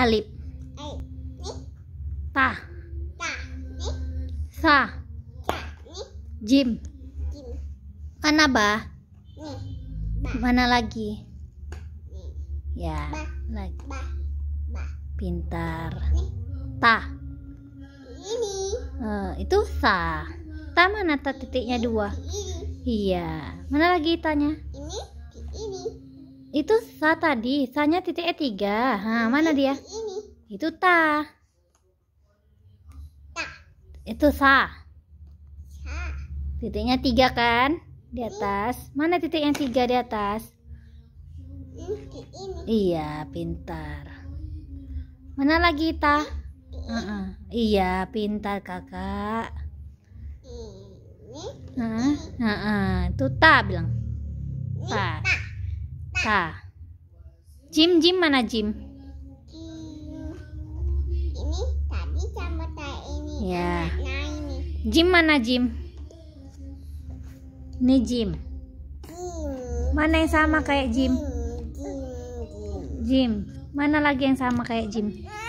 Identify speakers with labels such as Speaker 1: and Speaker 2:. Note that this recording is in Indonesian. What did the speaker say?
Speaker 1: Alif. Ta. Sa. Jim. Mana ba, Mana lagi? Ya, lagi. Pintar. Ta. Ini. Uh, eh, itu sa. Ta mana ta titiknya dua? Iya. Mana lagi tanya? Ini. Itu sa tadi, sanya E tiga. Nah, mana dia? Ini. Itu ta. Ta. Itu sa. Sa. Titiknya tiga kan? Di atas. Mana titik yang tiga di atas? Ini. Iya, pintar. Mana lagi ta? Uh -uh. Iya, pintar kakak. Ini. Uh -uh. Uh -uh. Itu ta bilang. Ta. K. Jim, Jim mana Jim? Ini tadi sama ini. Ya. Nah, ini. Jim mana Jim? Ini Jim. Jim. Mana yang sama kayak Jim? Jim. Jim. Jim. Mana lagi yang sama kayak Jim? Nah,